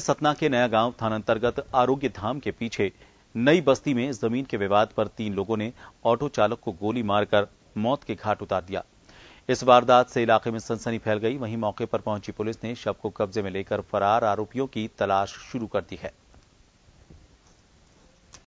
सतना के नया गांव थाना अंतर्गत आरोग्य धाम के पीछे नई बस्ती में जमीन के विवाद पर तीन लोगों ने ऑटो चालक को गोली मारकर मौत के घाट उतार दिया इस वारदात से इलाके में सनसनी फैल गई वहीं मौके पर पहुंची पुलिस ने शव को कब्जे में लेकर फरार आरोपियों की तलाश शुरू कर दी है